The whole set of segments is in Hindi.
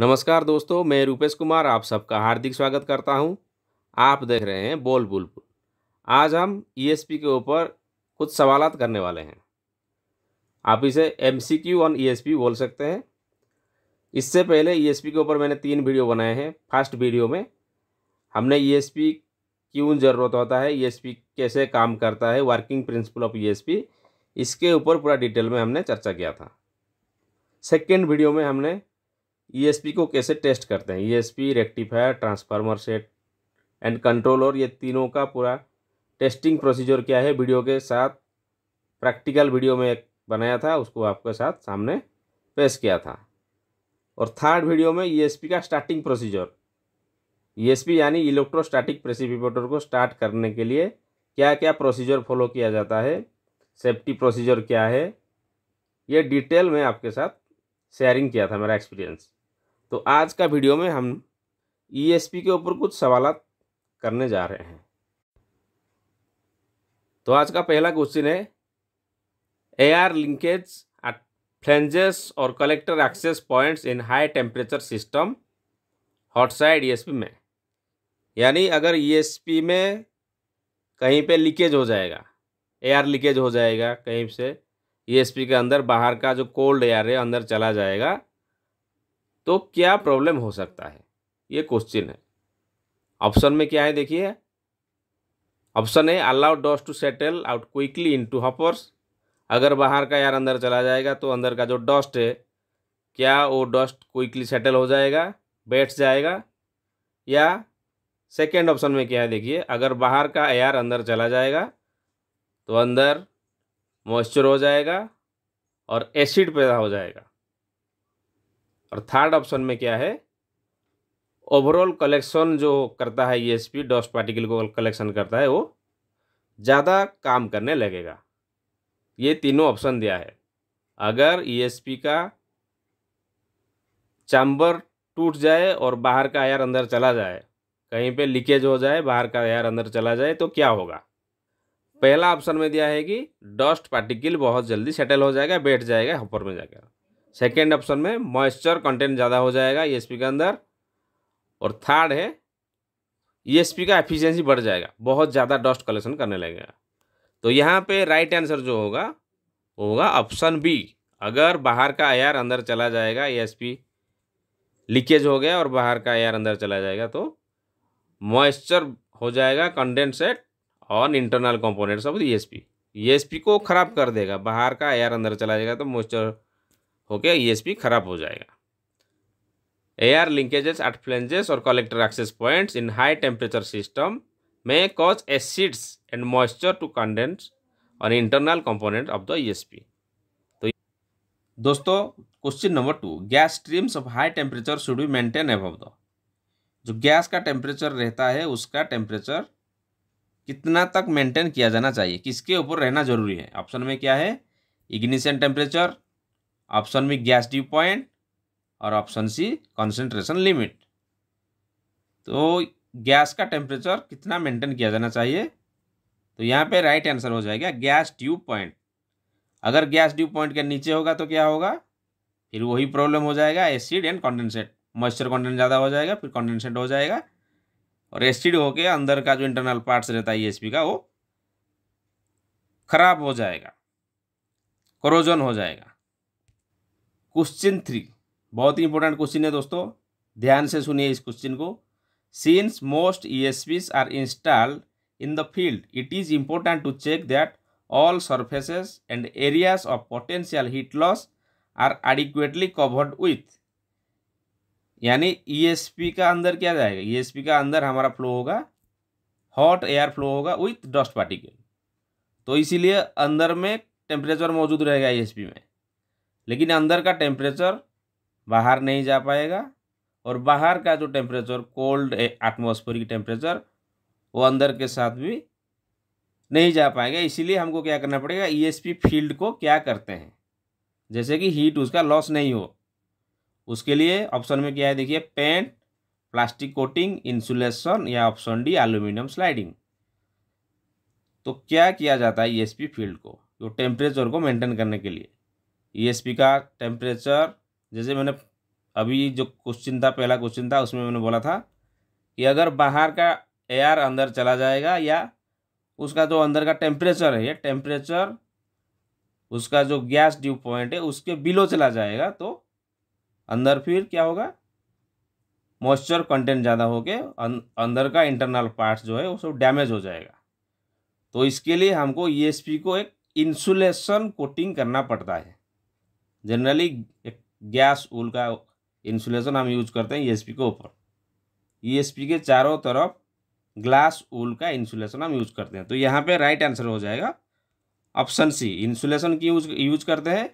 नमस्कार दोस्तों मैं रूपेश कुमार आप सबका हार्दिक स्वागत करता हूं। आप देख रहे हैं बोल बुलबुल आज हम ईएसपी e के ऊपर कुछ सवाल करने वाले हैं आप इसे M C Q on E बोल सकते हैं इससे पहले ईएसपी e के ऊपर मैंने तीन वीडियो बनाए हैं फर्स्ट वीडियो में हमने ईएसपी e क्यों ज़रूरत होता है ईएसपी कैसे काम करता है वर्किंग प्रिंसिपल ऑफ ईएसपी इसके ऊपर पूरा डिटेल में हमने चर्चा किया था सेकेंड वीडियो में हमने ईएसपी e को कैसे टेस्ट करते हैं ESP rectifier transformer set and controller ये तीनों का पूरा टेस्टिंग प्रोसीजर क्या है वीडियो के साथ प्रैक्टिकल वीडियो में एक बनाया था उसको आपके साथ सामने पेश किया था और थर्ड वीडियो में ईएसपी e का स्टार्टिंग प्रोसीजर ईएसपी यानी इलेक्ट्रोस्टैटिक प्रेसिपिपेटर को स्टार्ट करने के लिए क्या क्या प्रोसीजर फॉलो किया जाता है सेफ्टी प्रोसीजर क्या है ये डिटेल में आपके साथ शेयरिंग किया था मेरा एक्सपीरियंस तो आज का वीडियो में हम ई e के ऊपर कुछ सवाल करने जा रहे हैं तो आज का पहला क्वेश्चन है एयर लिंकेज फ्लेंजेस और collector access points in high temperature system hot side ESP में यानी अगर ई e में कहीं पे लीकेज हो जाएगा एयर लीकेज हो जाएगा कहीं से ईएसपी e के अंदर बाहर का जो कोल्ड एयर है अंदर चला जाएगा तो क्या प्रॉब्लम हो सकता है ये क्वेश्चन है ऑप्शन में क्या है देखिए ऑप्शन है allow dust to settle out quickly into hoppers अगर बाहर का यार अंदर चला जाएगा तो अंदर का जो डस्ट है क्या वो डस्ट क्विकली सेटल हो जाएगा बैठ जाएगा या सेकेंड ऑप्शन में क्या है देखिए अगर बाहर का एयर अंदर चला जाएगा तो अंदर मॉइस्चर हो जाएगा और एसिड पैदा हो जाएगा और थर्ड ऑप्शन में क्या है ओवरऑल कलेक्शन जो करता है E S P dust particle को कलेक्शन करता है वो ज़्यादा काम करने लगेगा ये तीनों ऑप्शन दिया है अगर ई e का चैम्बर टूट जाए और बाहर का एयर अंदर चला जाए कहीं पे लीकेज हो जाए बाहर का एयर अंदर चला जाए तो क्या होगा पहला ऑप्शन में दिया है कि डस्ट पार्टिकल बहुत जल्दी सेटल हो जाएगा बैठ जाएगा हॉपर में जाकर सेकेंड ऑप्शन में मॉइस्चर कंटेंट ज़्यादा हो जाएगा ई e के अंदर और थर्ड है ई e का एफिशियंसी बढ़ जाएगा बहुत ज़्यादा डस्ट कलेक्शन करने लगेगा तो यहाँ पे राइट आंसर जो होगा वो होगा ऑप्शन बी अगर बाहर का एयर अंदर चला जाएगा ई e लीकेज हो गया और बाहर का एयर अंदर चला जाएगा तो मॉइस्चर हो जाएगा condensate on internal components of ESP ESP को ख़राब कर देगा बाहर का एयर अंदर चला जाएगा तो मॉइस्चर होकर ईएसपी ख़राब हो जाएगा एयर लिंकेजेस एट फ्लेंजेस और collector access points in high temperature system में cause acids and moisture to condense और internal component of the P तो दोस्तों question number two gas streams of high temperature should be maintain above the जो गैस का टेम्परेचर रहता है उसका टेम्परेचर कितना तक मेंटेन किया जाना चाहिए किसके ऊपर रहना जरूरी है ऑप्शन में क्या है इग्निशन टेम्परेचर ऑप्शन में गैस ड्यू पॉइंट और ऑप्शन सी कॉन्सेंट्रेशन लिमिट तो गैस का टेम्परेचर कितना मेंटेन किया जाना चाहिए तो यहाँ पे राइट आंसर हो जाएगा गैस ट्यूब पॉइंट अगर गैस ड्यू पॉइंट के नीचे होगा तो क्या होगा फिर वही प्रॉब्लम हो जाएगा acid and condensate moisture content ज़्यादा हो जाएगा फिर कॉन्डेंसेट हो जाएगा और एसिड होके अंदर का जो इंटरनल पार्ट्स रहता है ई e का वो खराब हो जाएगा क्रोजन हो जाएगा क्वेश्चन थ्री बहुत ही इंपॉर्टेंट क्वेश्चन है दोस्तों ध्यान से सुनिए इस क्वेश्चन को since most ESPs are installed in the field it is important to check that all surfaces and areas of potential heat loss are adequately covered with यानी ई e का अंदर क्या जाएगा ई e का अंदर हमारा फ्लो होगा हॉट एयर फ्लो होगा विथ डस्ट पार्टिकल तो इसीलिए अंदर में टेम्परेचर मौजूद रहेगा ई e में लेकिन अंदर का टेम्परेचर बाहर नहीं जा पाएगा और बाहर का जो टेम्परेचर कोल्ड एटमोसफेरिक टेम्परेचर वो अंदर के साथ भी नहीं जा पाएगा इसीलिए हमको क्या करना पड़ेगा ई फील्ड को क्या करते हैं जैसे कि हीट उसका लॉस नहीं हो उसके लिए ऑप्शन में क्या है देखिए पेंट प्लास्टिक कोटिंग इंसुलेशन या ऑप्शन डी एल्यूमिनियम स्लाइडिंग तो क्या किया जाता है ई e फील्ड को जो तो टेम्परेचर को मेंटेन करने के लिए ई e का टेम्परेचर जैसे मैंने अभी जो क्वेश्चन था पहला क्वेश्चन था उसमें मैंने बोला था कि अगर बाहर का एयर अंदर चला जाएगा या उसका जो अंदर का टेम्परेचर है टेम्परेचर उसका जो गैस ड्यू पॉइंट है उसके बिलो चला जाएगा तो अंदर फिर क्या होगा मॉइस्चर कंटेंट ज़्यादा के अंदर का इंटरनल पार्ट्स जो है वो सब डैमेज हो जाएगा तो इसके लिए हमको ई e को एक इंसुलेशन कोटिंग करना पड़ता है जनरली एक गैस उल का इंसुलेशन हम यूज करते हैं ई e के ऊपर ई e के चारों तरफ ग्लास उल का इंसुलेशन हम यूज करते हैं तो यहाँ पे राइट आंसर हो जाएगा ऑप्शन सी इंसुलेशन की यूज यूज करते हैं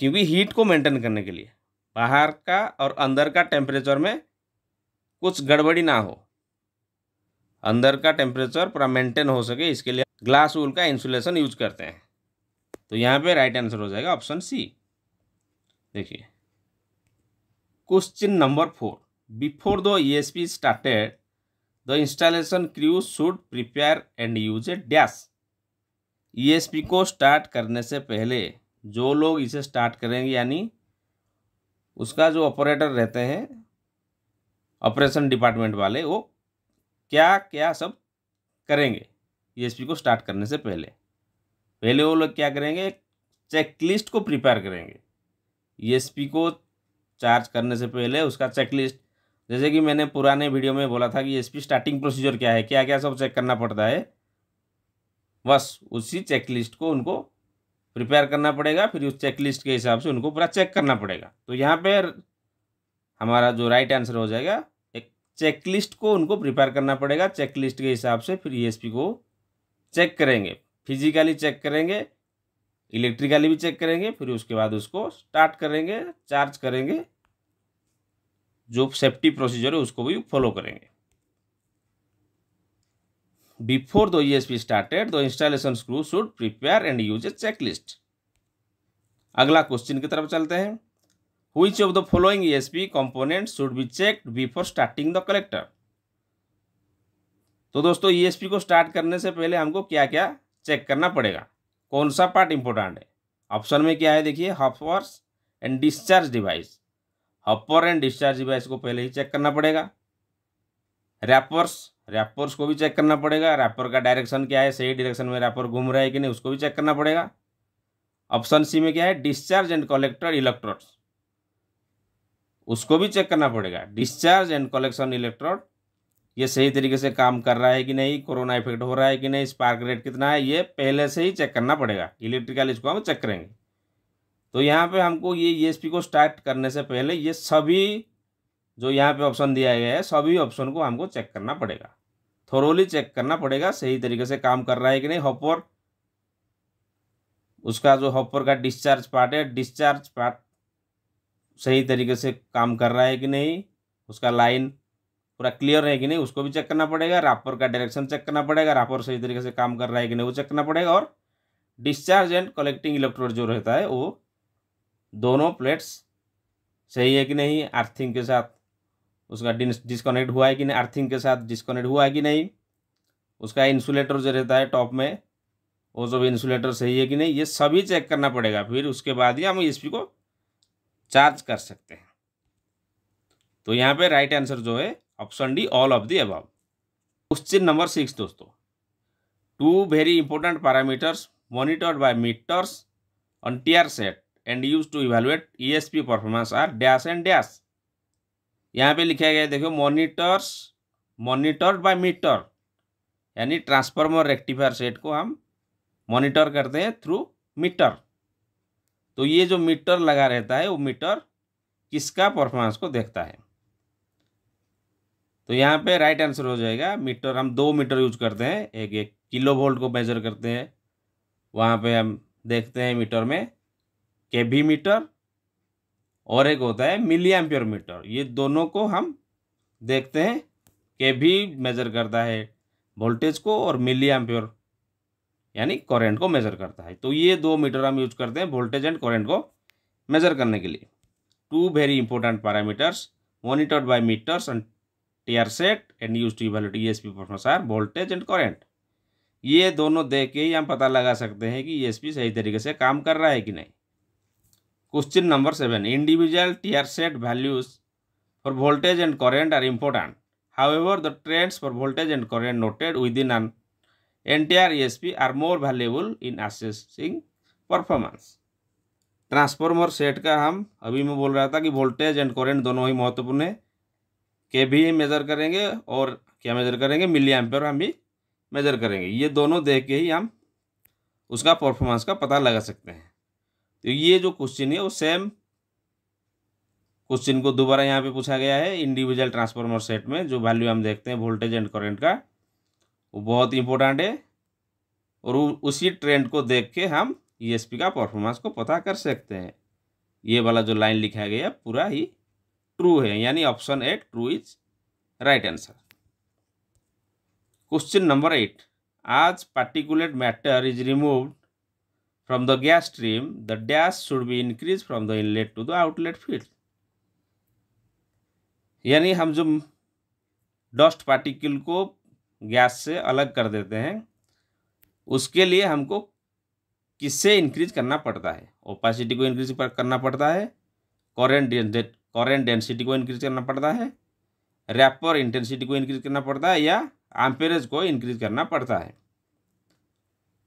क्योंकि हीट को मेंटेन करने के लिए बाहर का और अंदर का टेम्परेचर में कुछ गड़बड़ी ना हो अंदर का टेम्परेचर पूरा मेंटेन हो सके इसके लिए ग्लास वूल का इंसुलेशन यूज करते हैं तो यहाँ पे राइट आंसर हो जाएगा ऑप्शन सी देखिए question number four before the E S P started the installation crew should prepare and use a dash E S P को स्टार्ट करने से पहले जो लोग इसे स्टार्ट करेंगे यानी उसका जो ऑपरेटर रहते हैं ऑपरेशन डिपार्टमेंट वाले वो क्या क्या सब करेंगे ईएसपी e को स्टार्ट करने से पहले पहले वो लोग क्या करेंगे चेकलिस्ट को प्रिपेयर करेंगे ईएसपी e को चार्ज करने से पहले उसका चेकलिस्ट जैसे कि मैंने पुराने वीडियो में बोला था कि ईएसपी स्टार्टिंग प्रोसीजर क्या है क्या क्या सब चेक करना पड़ता है बस उसी चेकलिस्ट को उनको प्रिपेयर करना पड़ेगा फिर उस चेक लिस्ट के हिसाब से उनको पूरा चेक करना पड़ेगा तो यहाँ पे हमारा जो राइट आंसर हो जाएगा एक चेक लिस्ट को उनको प्रिपेयर करना पड़ेगा चेक लिस्ट के हिसाब से फिर ई e को चेक करेंगे फिजिकली चेक करेंगे इलेक्ट्रिकली भी चेक करेंगे फिर उसके बाद उसको स्टार्ट करेंगे चार्ज करेंगे जो सेफ्टी प्रोसीजर है उसको भी फॉलो करेंगे Before the ESP started, the installation crew should prepare and use a checklist. अगला क्वेश्चन की तरफ चलते हैं which of the following ESP components should be checked before starting the collector? तो दोस्तों ESP को स्टार्ट करने से पहले हमको क्या क्या चेक करना पड़ेगा कौन सा पार्ट इंपॉर्टेंट है ऑप्शन में क्या है देखिए hoppers and discharge device hopper and discharge device को पहले ही चेक करना पड़ेगा रैपर्स रैपर्स को भी चेक करना पड़ेगा रैपर का डायरेक्शन क्या है सही डायरेक्शन में रैपर घूम रहा है कि नहीं उसको भी चेक करना पड़ेगा ऑप्शन सी में क्या है डिस्चार्ज एंड कलेक्टर इलेक्ट्रोड्स उसको भी चेक करना पड़ेगा डिस्चार्ज एंड कलेक्शन इलेक्ट्रोड ये सही तरीके से काम कर रहा है कि नहीं कोरोना इफेक्ट हो रहा है कि नहीं स्पार्क रेट कितना है ये पहले से ही चेक करना पड़ेगा इलेक्ट्रिकल इसको हम चेक करेंगे तो यहाँ पे हमको ये ई e को स्टार्ट करने से पहले ये सभी जो यहाँ पे ऑप्शन दिया गया है सभी ऑप्शन को हमको चेक करना पड़ेगा थोरोली चेक करना पड़ेगा सही तरीके से काम कर रहा है कि नहीं हॉपर उसका जो हॉपर का डिस्चार्ज पार्ट है डिस्चार्ज पार्ट सही तरीके से काम कर रहा है कि नहीं उसका लाइन पूरा क्लियर है कि नहीं उसको भी चेक करना पड़ेगा रापर का डायरेक्शन चेक करना पड़ेगा रापर सही तरीके से काम कर रहा है कि नहीं वो चेक करना पड़ेगा और डिस्चार्ज एंड कलेक्टिंग इलेक्ट्रोड जो रहता है वो दोनों प्लेट्स सही है कि नहीं अर्थिंग के साथ उसका डिस्कनेक्ट हुआ है कि नहीं अर्थिंग के साथ डिस्कनेक्ट हुआ है कि नहीं उसका इंसुलेटर जो रहता है टॉप में वो भी इंसुलेटर सही है कि नहीं ये सभी चेक करना पड़ेगा फिर उसके बाद ही हम इस को चार्ज कर सकते हैं तो यहाँ पे राइट आंसर जो है option D all of the above question number six दोस्तों two very important parameters monitored by meters on TR set and use to evaluate E performance are dash and dash यहाँ पे लिखा गया है देखो मॉनिटर्स मॉनिटर्ड बाय मीटर यानी ट्रांसफार्मर रेक्टिफायर सेट को हम मॉनिटर करते हैं थ्रू मीटर तो ये जो मीटर लगा रहता है वो मीटर किसका परफॉर्मेंस को देखता है तो यहाँ पे राइट आंसर हो जाएगा मीटर हम दो मीटर यूज करते हैं एक एक किलो वोल्ट को मेजर करते हैं वहाँ पे हम देखते हैं मीटर में के भी मीटर और एक होता है मिली एम्पियर मीटर ये दोनों को हम देखते हैं के भी मेजर करता है वोल्टेज को और मिली एम्पियर यानी करंट को मेजर करता है तो ये दो मीटर हम यूज करते हैं वोल्टेज एंड करंट को मेजर करने के लिए two very important parameters monitored by meters and tier set and used to S P e performance are voltage and current ये दोनों देख के ही हम पता लगा सकते हैं कि पी e सही तरीके से काम कर रहा है कि नहीं question number seven individual tier set values for voltage and current are important however the trends for voltage and current noted within N N T R S P are more valuable in assessing performance transformer set का हम अभी मैं बोल रहा था कि वोल्टेज एंड करेंट दोनों ही महत्वपूर्ण है के भी मेजर करेंगे और क्या मेजर करेंगे मिली एम्पेयर हम भी मेजर करेंगे ये दोनों देख के ही हम उसका परफॉर्मेंस का पता लगा सकते हैं तो ये जो क्वेश्चन है वो सेम क्वेश्चन को दोबारा यहाँ पे पूछा गया है इंडिविजुअल ट्रांसफार्मर सेट में जो वैल्यू हम देखते हैं वोल्टेज एंड करंट का वो बहुत इंपॉर्टेंट है और उसी ट्रेंड को देख के हम ई e का परफॉर्मेंस को पता कर सकते हैं ये वाला जो लाइन लिखा गया पूरा ही ट्रू है यानी option A true is right answer question number eight as particulate matter is removed from the gas stream, the dash should be increased from the inlet to the outlet field. यानी हम जो डस्ट पार्टिकल को गैस से अलग कर देते हैं उसके लिए हमको किससे इंक्रीज करना पड़ता है ओपासिटी को इंक्रीज करना पड़ता है कॉरेंट कॉरेंट डेंसिटी को इंक्रीज करना पड़ता है रैपर इंटेंसिटी को इंक्रीज करना पड़ता है या एम्पेरेज को इंक्रीज करना पड़ता है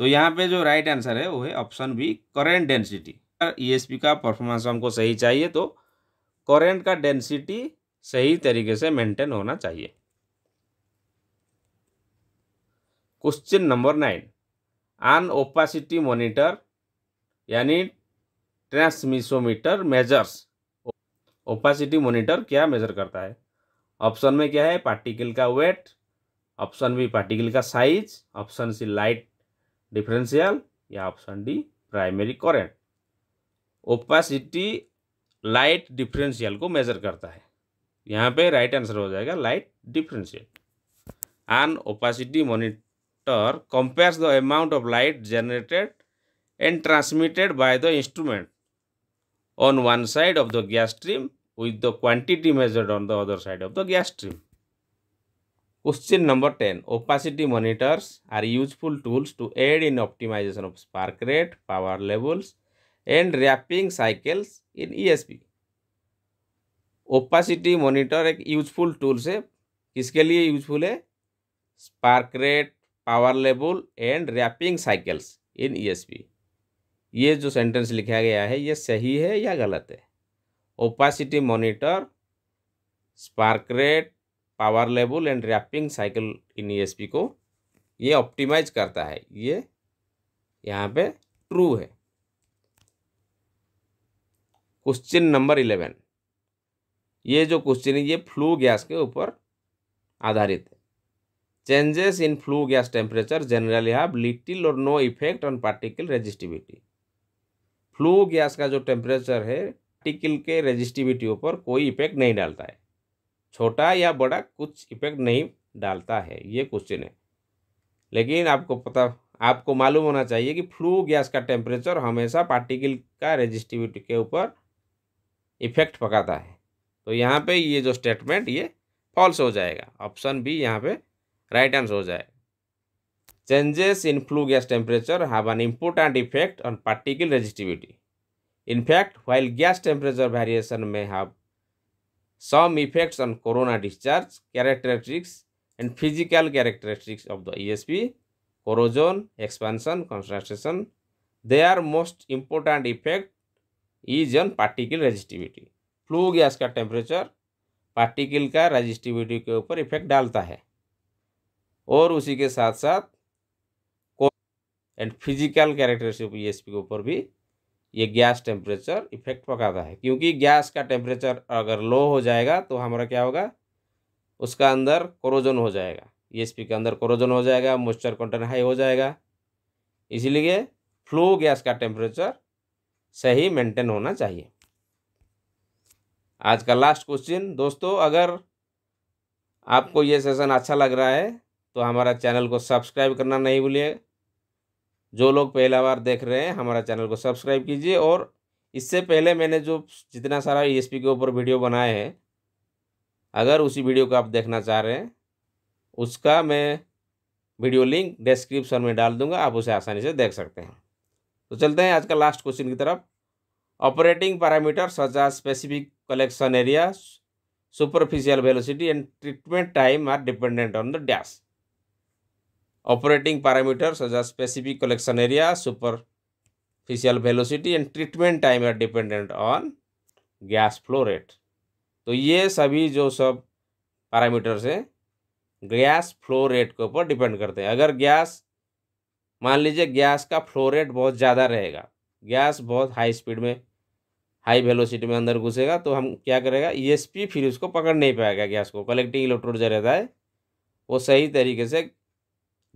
तो यहाँ पे जो राइट आंसर है वो है option B current density P का परफॉर्मेंस हमको सही चाहिए तो करेंट का डेंसिटी सही तरीके से मेंटेन होना चाहिए question number nine an opacity monitor यानी ट्रांसमिशोमीटर मेजर्स ओपासिटी मॉनिटर क्या मेजर करता है ऑप्शन में क्या है पार्टिकल का वेट ऑप्शन बी पार्टिकल का size option C light differential या option D primary current opacity light differential को मेजर करता है यहाँ पे राइट आंसर हो जाएगा light differential an opacity monitor compares the amount of light generated and transmitted by the instrument on one side of the gas stream with the quantity measured on the other side of the gas stream Question number 10. Opacity monitors are useful tools to aid in optimization of spark rate, power levels and wrapping cycles in ESP. Opacity monitor एक यूजफुल टूल्स है किसके लिए यूजफुल है spark rate power level and rapping cycles in ESP ये जो सेंटेंस लिखा गया है ये सही है या गलत है opacity monitor spark rate power level and rapping cycle in E e को ये ऑप्टिमाइज करता है ये यहाँ पे ट्रू है क्वेश्चन नंबर इलेवन ये जो क्वेश्चन है ये फ्लू गैस के ऊपर आधारित है changes in flue gas temperature generally have little or no effect on particle resistivity flue gas का जो टेम्परेचर है पार्टिकल के रेजिस्टिविटी ऊपर कोई इफेक्ट नहीं डालता है छोटा या बड़ा कुछ इफेक्ट नहीं डालता है ये क्वेश्चन है लेकिन आपको पता आपको मालूम होना चाहिए कि फ्लू गैस का टेम्परेचर हमेशा पार्टिकल का रेजिस्टिविटी के ऊपर इफेक्ट पकाता है तो यहाँ पे ये जो स्टेटमेंट ये फॉल्स हो जाएगा ऑप्शन बी यहाँ पे राइट आंसर हो जाएगा changes in flue gas temperature have an important effect on particle resistivity in fact while gas temperature variation में have some effects on corona discharge characteristics and physical characteristics of the ESP, corrosion, expansion, concentration. Their most important effect is on particle resistivity. Flue gas का टेम्परेचर पार्टिकल का रजिस्टिविटी के ऊपर इफेक्ट डालता है और उसी के साथ साथ एंड फिजिकल कैरेक्टरिस्टिक ईएसपी के ऊपर भी ये गैस टेम्परेचर इफेक्ट पकाता है क्योंकि गैस का टेम्परेचर अगर लो हो जाएगा तो हमारा क्या होगा उसका अंदर क्रोजन हो जाएगा ई एस पी के अंदर क्रोजन हो जाएगा मॉइस्चर कंटेंट हाई हो जाएगा इसलिए फ्लो गैस का टेम्परेचर सही मेंटेन होना चाहिए आज का लास्ट क्वेश्चन दोस्तों अगर आपको ये सेशन अच्छा लग रहा है तो हमारा चैनल को सब्सक्राइब करना नहीं भूलिएगा जो लोग पहला बार देख रहे हैं हमारा चैनल को सब्सक्राइब कीजिए और इससे पहले मैंने जो जितना सारा ई e के ऊपर वीडियो बनाए हैं अगर उसी वीडियो को आप देखना चाह रहे हैं उसका मैं वीडियो लिंक डिस्क्रिप्शन में डाल दूंगा आप उसे आसानी से देख सकते हैं तो चलते हैं आज का लास्ट क्वेश्चन की तरफ operating parameter such as specific collection area superficial velocity and treatment time are dependent on the dash operating parameters such as specific collection area, superficial velocity and treatment time are dependent on gas flow rate तो ये सभी जो सब पैरामीटर्स हैं गैस फ्लो रेट के ऊपर डिपेंड करते हैं अगर गैस मान लीजिए गैस का फ्लो रेट बहुत ज़्यादा रहेगा गैस बहुत हाई स्पीड में हाई वेलोसिटी में अंदर घुसेगा तो हम क्या करेगा ई e फिर उसको पकड़ नहीं पाएगा गैस को कलेक्टिंग इलेक्ट्रोड जो रहता है वो सही तरीके से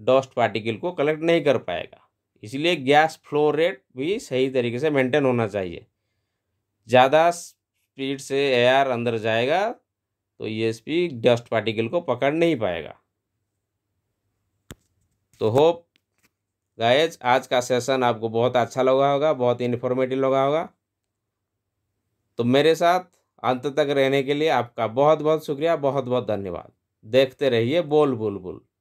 डस्ट पार्टिकल को कलेक्ट नहीं कर पाएगा इसलिए गैस फ्लो रेट भी सही तरीके से मेंटेन होना चाहिए ज़्यादा स्पीड से एयर अंदर जाएगा तो ईएसपी डस्ट पार्टिकल को पकड़ नहीं पाएगा तो होप गायज आज का सेशन आपको बहुत अच्छा लगा होगा बहुत इन्फॉर्मेटिव लगा होगा तो मेरे साथ अंत तक रहने के लिए आपका बहुत बहुत शुक्रिया बहुत बहुत धन्यवाद देखते रहिए बोल बोल बोल